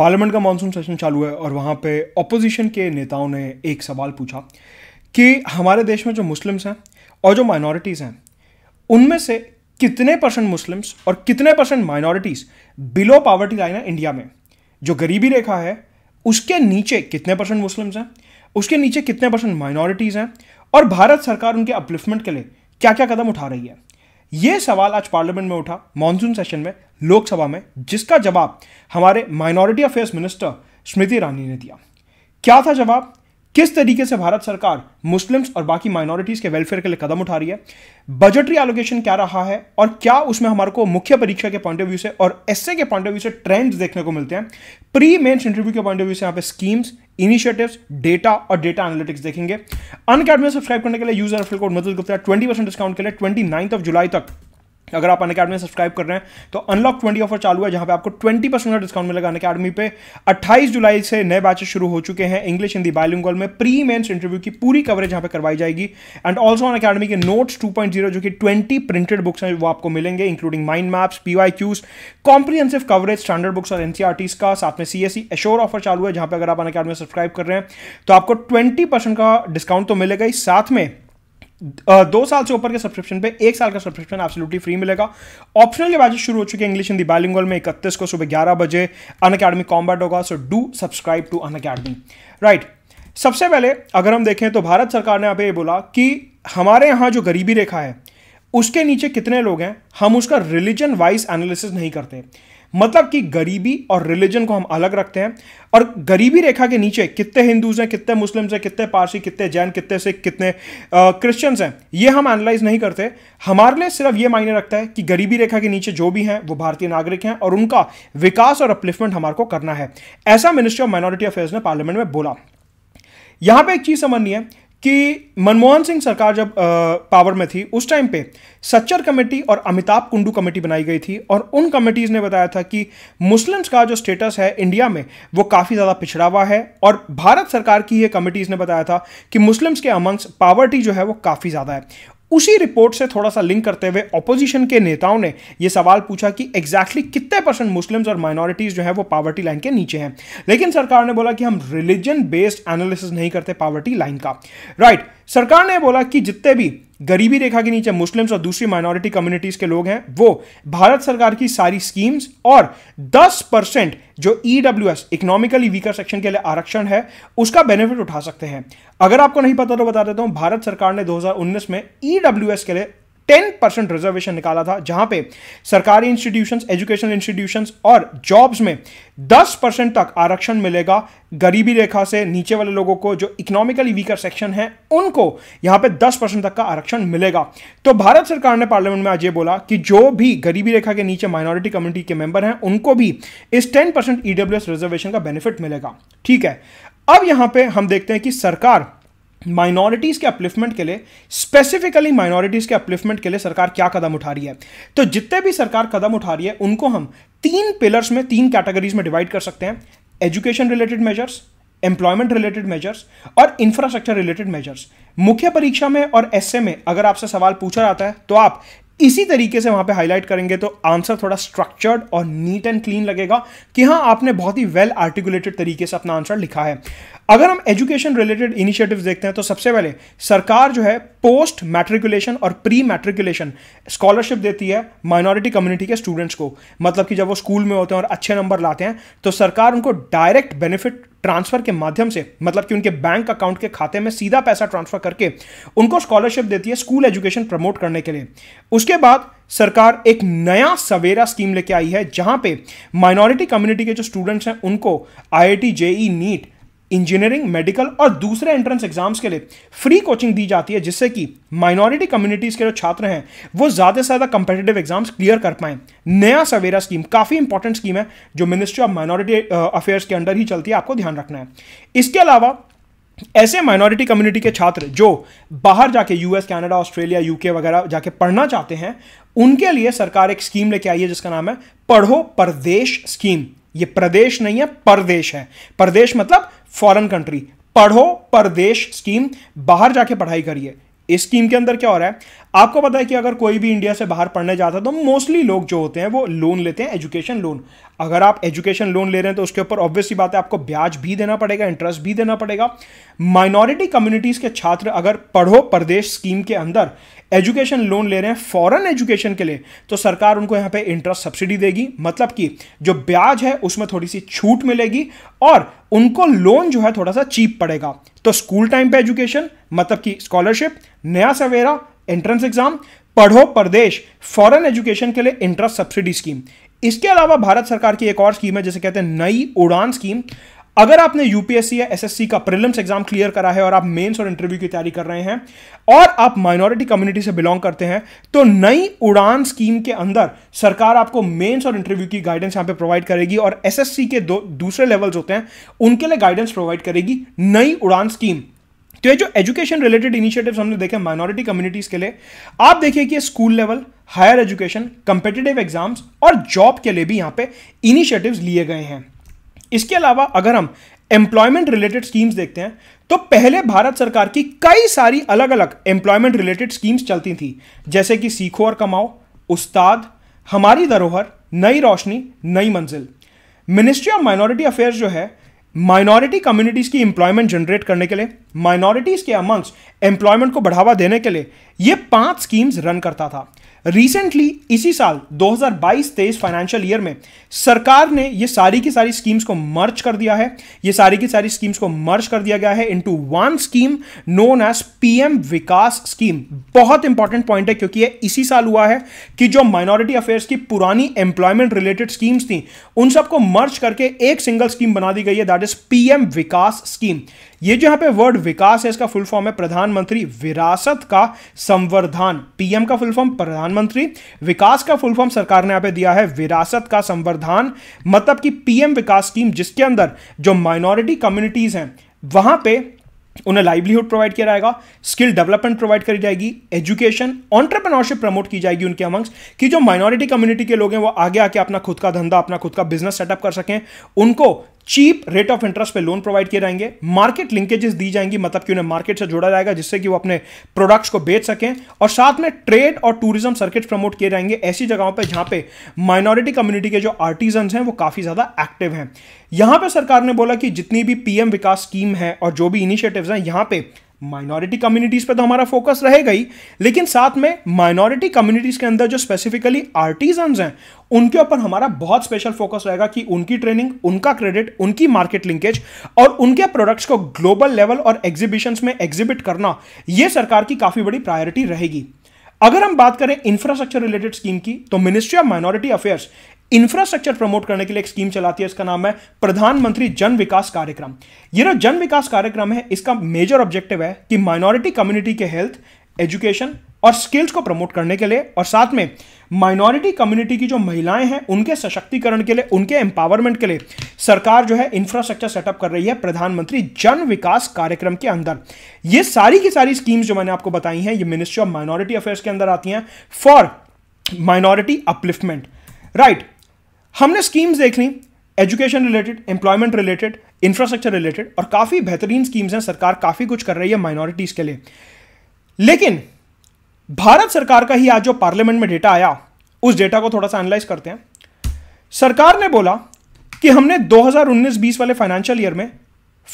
Parliament का monsoon session चालू है और वहाँ पे अपोजिशन के नेताओं ने एक सवाल पूछा कि हमारे देश में जो मुस्लिम्स हैं और जो माइनॉरिटीज़ हैं उनमें से कितने परसेंट मुस्लिम्स और कितने percent minorities below poverty line है इंडिया में जो गरीबी रेखा है उसके नीचे कितने परसेंट मुस्लिम्स हैं उसके नीचे कितने परसेंट माइनॉरिटीज़ हैं और भारत सरकार उनके अपलिफ्टमेंट के लिए क्या क्या कदम उठा रही है ये सवाल आज पार्लियामेंट में उठा मानसून सेशन में लोकसभा में जिसका जवाब हमारे minority affairs minister Smriti Irani ने दिया क्या था जवाब किस तरीके से भारत सरकार मुस्लिम्स और बाकी माइनॉरिटीज के वेलफेयर के लिए कदम उठा रही है बजटरी एलोकेशन क्या रहा है और क्या उसमें हमारे को मुख्य परीक्षा के पॉइंट ऑफ व्यू से और एसए के पॉइंट ऑफ व्यू से ट्रेंड्स देखने को मिलते हैं प्री मेन्स इंटरव्यू के पॉइंट ऑफ व्यू से यहाँ पे स्कीम्स इनिशिएटिव्स डेटा और डेटा एनालिटिक्स देखेंगे अनकेडमी सब्सक्राइब करने के लिए यूजर रेफरल कोड मदद गुप्ता ट्वेंटी परसेंट डिस्काउंट के लिए ट्वेंटी ऑफ जुलाई तक अगर आप अन अकेडमी सब्सक्राइब कर रहे हैं तो अनलॉक ट्वेंटी ऑफर चालू है जहां पे आपको ट्वेंटी परसेंट का डिस्काउंट मिलेगा अन अकेडमी पे 28 जुलाई से नए बैचेस शुरू हो चुके हैं इंग्लिश हिंदी बायलिंगल में प्री मेंस इंटरव्यू की पूरी कवरेज यहां पे करवाई जाएगी एंड ऑल्सो अन अकेडमी के नोट्स टू जो कि ट्वेंटी प्रिंटेड बुक्स हैं वो आपको मिलेंगे including mind maps P Y Qs comprehensive coverage standard books और एनसीआर e का साथ में C S C assure offer चालू है जहां पर अगर आप अन अकेडमी सब्सक्राइब कर रहे हैं तो आपको ट्वेंटी का डिस्काउंट तो मिलेगा ही साथ में दो साल से ऊपर के सब्सक्रिप्शन पे एक साल का सब्सक्रिप्शन एब्सोल्युटली फ्री मिलेगा ऑप्शनल बैचेस शुरू हो चुके हैं इंग्लिश हिंदी बायलिंगुअल में इकतीस को सुबह ग्यारह बजे अन अकेडमी कॉम्बैट होगा so do subscribe to Unacademy right सबसे पहले अगर हम देखें तो भारत सरकार ने यहाँ ये बोला कि हमारे यहाँ जो गरीबी रेखा है उसके नीचे कितने लोग हैं हम उसका रिलीजन वाइज एनालिसिस नहीं करते मतलब कि गरीबी और रिलीजन को हम अलग रखते हैं और गरीबी रेखा के नीचे कितने हिंदूज हैं कितने मुस्लिम्स हैं कितने पारसी कितने जैन कितने सिख कितने क्रिश्चियंस हैं ये हम एनालाइज नहीं करते हमारे लिए सिर्फ ये मायने रखता है कि गरीबी रेखा के नीचे जो भी हैं वो भारतीय नागरिक हैं और उनका विकास और अपलिफ्टमेंट हमारे को करना है ऐसा मिनिस्ट्री ऑफ माइनॉरिटी अफेयर्स ने पार्लियामेंट में बोला यहां पे एक चीज समझनी है कि मनमोहन सिंह सरकार जब आ, पावर में थी उस टाइम पे सच्चर कमेटी और अमिताभ कुंडू कमेटी बनाई गई थी और उन कमेटीज़ ने बताया था कि मुस्लिम्स का जो स्टेटस है इंडिया में वो काफ़ी ज़्यादा पिछड़ा हुआ है और भारत सरकार की ये कमेटीज़ ने बताया था कि मुस्लिम्स के अमंग्स पावर्टी जो है वो काफ़ी ज़्यादा है उसी रिपोर्ट से थोड़ा सा लिंक करते हुए अपोजिशन के नेताओं ने यह सवाल पूछा कि एग्जैक्टली exactly कितने परसेंट मुस्लिम्स और माइनॉरिटीज़ जो है वो पावर्टी लाइन के नीचे हैं लेकिन सरकार ने बोला कि हम रिलीजन बेस्ड एनालिसिस नहीं करते पावर्टी लाइन का राइट right, सरकार ने बोला कि जितने भी गरीबी रेखा के नीचे मुस्लिम्स और दूसरी माइनॉरिटी कम्युनिटीज के लोग हैं वो भारत सरकार की सारी स्कीम्स और 10 परसेंट जो E W S economically weaker section के लिए आरक्षण है उसका बेनिफिट उठा सकते हैं अगर आपको नहीं पता तो बता देता हूं भारत सरकार ने 2019 में ई डब्ल्यू एस के लिए टेन परसेंट रिजर्वेशन निकाला था जहां पे सरकारी इंस्टीट्यूशंस एजुकेशनल इंस्टीट्यूशंस और जॉब्स में दस परसेंट तक आरक्षण मिलेगा गरीबी रेखा से नीचे वाले लोगों को जो इकोनॉमिकली वीकर सेक्शन है उनको यहां पे दस परसेंट तक का आरक्षण मिलेगा तो भारत सरकार ने पार्लियामेंट में आज ये बोला कि जो भी गरीबी रेखा के नीचे माइनॉरिटी कम्युनिटी के मेंबर हैं उनको भी इस टेन परसेंट ईडब्ल्यूएस रिजर्वेशन का बेनिफिट मिलेगा ठीक है अब यहां पर हम देखते हैं कि सरकार माइनॉरिटीज़ के अपलिफ्टमेंट के लिए स्पेसिफिकली माइनॉरिटीज़ के अपलिफ्टमेंट के लिए सरकार क्या कदम उठा रही है तो जितने भी सरकार कदम उठा रही है उनको हम तीन पिलर्स में तीन कैटेगरीज में डिवाइड कर सकते हैं education related measures employment related measures और इंफ्रास्ट्रक्चर रिलेटेड मेजर्स मुख्य परीक्षा में और एसए में अगर आपसे सवाल पूछा जाता है तो आप इसी तरीके से वहां पे हाईलाइट करेंगे तो आंसर थोड़ा स्ट्रक्चर्ड और नीट एंड क्लीन लगेगा कि हाँ आपने बहुत ही वेल आर्टिकुलेटेड तरीके से अपना आंसर लिखा है अगर हम एजुकेशन रिलेटेड इनिशिएटिव्स देखते हैं तो सबसे पहले सरकार जो है पोस्ट मैट्रिकुलेशन और प्री मैट्रिकुलेशन स्कॉलरशिप देती है माइनॉरिटी कम्युनिटी के स्टूडेंट्स को मतलब कि जब वो स्कूल में होते हैं और अच्छे नंबर लाते हैं तो सरकार उनको डायरेक्ट बेनिफिट ट्रांसफर के माध्यम से मतलब कि उनके बैंक अकाउंट के खाते में सीधा पैसा ट्रांसफर करके उनको स्कॉलरशिप देती है स्कूल एजुकेशन प्रमोट करने के लिए उसके बाद सरकार एक नया सवेरा स्कीम लेके आई है जहां पे माइनॉरिटी कम्युनिटी के जो स्टूडेंट्स हैं उनको I I T JEE NEET engineering medical और दूसरे एंट्रेंस एग्जाम्स के लिए फ्री कोचिंग दी जाती है जिससे कि माइनॉरिटी कम्युनिटीज़ के जो छात्र हैं वो ज़्यादा से ज़्यादा कंपेटेटिव एग्जाम्स क्लियर कर पाएँ नया सवेरा स्कीम काफ़ी इंपॉर्टेंट स्कीम है जो मिनिस्ट्री ऑफ माइनॉरिटी अफेयर्स के अंडर ही चलती है आपको ध्यान रखना है इसके अलावा ऐसे माइनॉरिटी कम्युनिटी के छात्र जो बाहर जाके यूएस कनाडा ऑस्ट्रेलिया यूके वगैरह जाके पढ़ना चाहते हैं उनके लिए सरकार एक स्कीम लेके आई है जिसका नाम है पढ़ो परदेश स्कीम ये प्रदेश नहीं है परदेश है परदेश मतलब फॉरेन कंट्री पढ़ो परदेश स्कीम बाहर जाके पढ़ाई करिए इस स्कीम के अंदर क्या हो रहा है आपको पता है कि अगर कोई भी इंडिया से बाहर पढ़ने जाता है तो मोस्टली लोग जो होते हैं वो लोन लेते हैं एजुकेशन लोन अगर आप एजुकेशन लोन ले रहे हैं तो उसके ऊपर ऑब्वियसली बात है आपको ब्याज भी देना पड़ेगा इंटरेस्ट भी देना पड़ेगा माइनॉरिटी कम्युनिटीज के छात्र अगर पढ़ो प्रदेश स्कीम के अंदर एजुकेशन लोन ले रहे हैं फॉरेन एजुकेशन के लिए तो सरकार उनको यहाँ पे इंटरेस्ट सब्सिडी देगी मतलब कि जो ब्याज है उसमें थोड़ी सी छूट मिलेगी और उनको लोन जो है थोड़ा सा चीप पड़ेगा तो स्कूल टाइम पे एजुकेशन मतलब कि स्कॉलरशिप नया सवेरा एंट्रेंस एग्जाम पढ़ो प्रदेश फॉरेन एजुकेशन के लिए इंटरेस्ट सब्सिडी स्कीम इसके अलावा भारत सरकार की एक और स्कीम है जैसे कहते हैं नई उड़ान स्कीम अगर आपने यूपीएससी या एसएससी का प्रीलिम्स एग्जाम क्लियर करा है और आप मेंस और इंटरव्यू की तैयारी कर रहे हैं और आप माइनॉरिटी कम्युनिटी से बिलोंग करते हैं तो नई उड़ान स्कीम के अंदर सरकार आपको मेंस और इंटरव्यू की गाइडेंस यहां पे प्रोवाइड करेगी और एसएससी के दो दूसरे लेवल्स होते हैं उनके लिए गाइडेंस प्रोवाइड करेगी नई उड़ान स्कीम तो ये जो एजुकेशन रिलेटेड इनिशिएटिव्स हमने देखे माइनॉरिटी कम्युनिटीज के लिए आप देखिए कि school level higher education competitive exams और जॉब के लिए भी यहां पे इनिशिएटिव्स लिए गए हैं इसके अलावा अगर हम एम्प्लॉयमेंट रिलेटेड स्कीम्स देखते हैं तो पहले भारत सरकार की कई सारी अलग अलग एम्प्लॉयमेंट रिलेटेड स्कीम्स चलती थी जैसे कि सीखो और कमाओ उस्ताद हमारी धरोहर नई रोशनी नई मंजिल मिनिस्ट्री ऑफ माइनॉरिटी अफेयर्स जो है माइनॉरिटी कम्युनिटीज़ की एम्प्लॉयमेंट जनरेट करने के लिए माइनॉरिटीज़ के अमंग्स एम्प्लॉयमेंट को बढ़ावा देने के लिए ये पांच स्कीम्स रन करता था रिसेंटली इसी साल 2022-23 फाइनेंशियल ईयर में सरकार ने ये सारी की सारी स्कीम्स को मर्ज कर दिया है ये सारी की सारी स्कीम्स को मर्ज कर दिया गया है into one scheme known as PM Vikas scheme बहुत इंपॉर्टेंट पॉइंट है क्योंकि ये इसी साल हुआ है कि जो माइनॉरिटी अफेयर्स की पुरानी एम्प्लॉयमेंट रिलेटेड स्कीम्स थी उन सबको मर्ज करके एक सिंगल स्कीम बना दी गई है that is PM Vikas scheme ये जो यहाँ पे वर्ड विकास है इसका फुल फॉर्म है प्रधानमंत्री विरासत का संवर्धन पीएम का फुल फॉर्म प्रधानमंत्री विकास का फुल फॉर्म सरकार ने यहाँ पे दिया है विरासत का संवर्धन मतलब कि पीएम विकास स्कीम जिसके अंदर जो माइनॉरिटी कम्युनिटीज हैं वहां पे उन्हें लाइवलीहुड प्रोवाइड किया जाएगा स्किल डेवलपमेंट प्रोवाइड करी जाएगी एजुकेशन ऑन्टरप्रनोरशिप प्रमोट की जाएगी उनके अमंग्स कि जो माइनॉरिटी कम्युनिटी के लोग हैं वो आगे आके अपना खुद का धंधा अपना खुद का बिजनेस सेटअप कर सकें उनको चीप रेट ऑफ इंटरेस्ट पे लोन प्रोवाइड किए जाएंगे मार्केट लिंकेजेस दी जाएंगी मतलब कि उन्हें मार्केट से जोड़ा जाएगा जिससे कि वो अपने प्रोडक्ट्स को बेच सकें और साथ में ट्रेड और टूरिज्म सर्किट प्रमोट किए जाएंगे ऐसी जगहों पे जहां पे माइनॉरिटी कम्युनिटी के जो आर्टिजन हैं वो काफ़ी ज़्यादा एक्टिव हैं यहां पर सरकार ने बोला कि जितनी भी पीएम विकास स्कीम है और जो भी इनिशिएटिव हैं यहां पर माइनॉरिटी कम्युनिटीज़ पे तो हमारा फोकस रहेगा ही लेकिन साथ में माइनॉरिटी कम्युनिटीज़ के अंदर जो स्पेसिफिकली आर्टिजन हैं उनके ऊपर हमारा बहुत स्पेशल फोकस रहेगा कि उनकी ट्रेनिंग उनका क्रेडिट उनकी मार्केट लिंकेज और उनके प्रोडक्ट्स को ग्लोबल लेवल और एग्जीबिशंस में एग्जिबिट करना ये सरकार की काफ़ी बड़ी प्रायोरिटी रहेगी अगर हम बात करें इंफ्रास्ट्रक्चर रिलेटेड स्कीम की तो ministry of minority affairs infrastructure promote करने के लिए एक स्कीम चलाती है इसका नाम है प्रधानमंत्री जन विकास कार्यक्रम ये जो जन विकास कार्यक्रम है इसका मेजर ऑब्जेक्टिव है कि माइनॉरिटी कम्युनिटी के हेल्थ एजुकेशन और स्किल्स को प्रमोट करने के लिए और साथ में माइनॉरिटी कम्युनिटी की जो महिलाएं हैं उनके सशक्तिकरण के लिए उनके एम्पावरमेंट के लिए सरकार जो है इंफ्रास्ट्रक्चर सेटअप कर रही है प्रधानमंत्री जन विकास कार्यक्रम के अंदर ये सारी की सारी स्कीम्स जो मैंने आपको बताई हैं ये मिनिस्ट्री ऑफ माइनॉरिटी अफेयर्स के अंदर आती हैं फॉर माइनॉरिटी अपलिफ्टमेंट राइट हमने स्कीम्स देख ली education related employment related infrastructure related और काफ़ी बेहतरीन स्कीम्स हैं सरकार काफ़ी कुछ कर रही है माइनॉरिटीज़ के लिए लेकिन भारत सरकार का ही आज जो पार्लियामेंट में डेटा आया उस डेटा को थोड़ा सा एनालाइज करते हैं सरकार ने बोला कि हमने 2019-20 वाले फाइनेंशियल ईयर में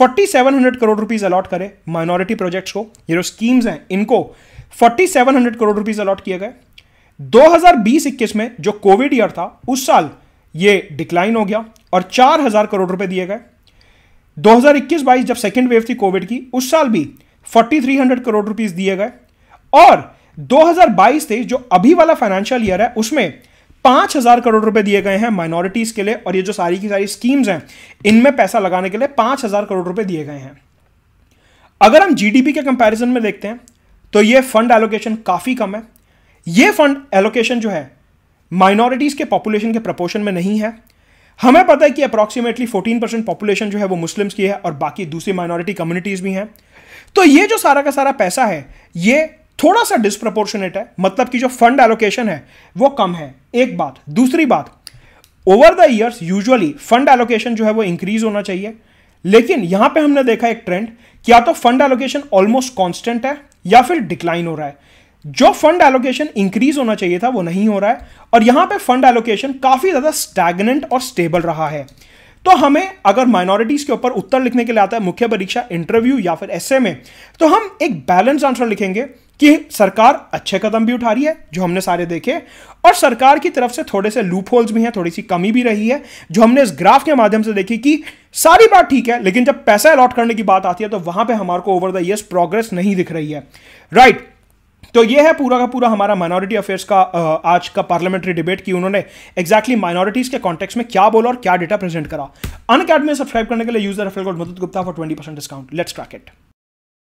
4700 करोड़ रुपीस अलॉट करे माइनॉरिटी प्रोजेक्ट्स को ये जो स्कीम्स हैं इनको 4700 करोड़ रुपीस अलॉट किए गए 2020-21 में जो कोविड ईयर था उस साल ये डिक्लाइन हो गया और चार हजार करोड़ रुपए दिए गए 2021-22 जब सेकेंड वेव थी कोविड की उस साल भी 4300 करोड़ रुपीस दिए गए और 2022 हजार जो अभी वाला फाइनेंशियल ईयर है उसमें 5000 करोड़ रुपए दिए गए हैं माइनॉरिटीज के लिए और ये जो सारी की सारी स्कीम्स हैं इनमें पैसा लगाने के लिए 5000 करोड़ रुपए दिए गए हैं अगर हम जीडीपी के कंपैरिजन में देखते हैं तो ये फंड एलोकेशन काफी कम है ये फंड एलोकेशन जो है माइनॉरिटीज़ के पॉपुलेशन के प्रपोर्शन में नहीं है हमें पता है कि अप्रॉक्सीमेटली 14 परसेंट पॉपुलेशन जो है वो मुस्लिम्स की है और बाकी दूसरी माइनॉरिटी कम्युनिटीज़ भी हैं तो ये जो सारा का सारा पैसा है ये थोड़ा सा डिस्प्रपोर्शनेट है मतलब कि जो फंड एलोकेशन है वो कम है एक बात दूसरी बात over the years usually fund allocation जो है वो इंक्रीज होना चाहिए लेकिन यहां पे हमने देखा एक ट्रेंड क्या तो फंड एलोकेशन ऑलमोस्ट कांस्टेंट है या फिर डिक्लाइन हो रहा है जो फंड एलोकेशन इंक्रीज होना चाहिए था वो नहीं हो रहा है और यहां पे फंड एलोकेशन काफ़ी ज़्यादा स्टैगनेंट और स्टेबल रहा है तो हमें अगर माइनॉरिटीज़ के ऊपर उत्तर लिखने के लिए आता है मुख्य परीक्षा इंटरव्यू या फिर एस में तो हम एक बैलेंस आंसर लिखेंगे कि सरकार अच्छे कदम भी उठा रही है जो हमने सारे देखे और सरकार की तरफ से थोड़े से लूप होल्स भी हैं थोड़ी सी कमी भी रही है जो हमने इस ग्राफ के माध्यम से देखी कि सारी बात ठीक है लेकिन जब पैसा अलॉट करने की बात आती है तो वहां पे हमारे को ओवर द ईयर्स प्रोग्रेस नहीं दिख रही है राइट right. तो ये है पूरा का पूरा हमारा माइनॉरिटी अफेयर्स का आज का पार्लियामेंट्री डिबेट कि उन्होंने एक्जैक्टली माइनॉरिटीज के कॉन्टेक्स में क्या बोला और क्या डेटा प्रेजेंट करा अन अकेडमी सब्सक्राइब करने के लिए यूजर रेफरल कोड मदद Gupta for twenty percent discount let's crack it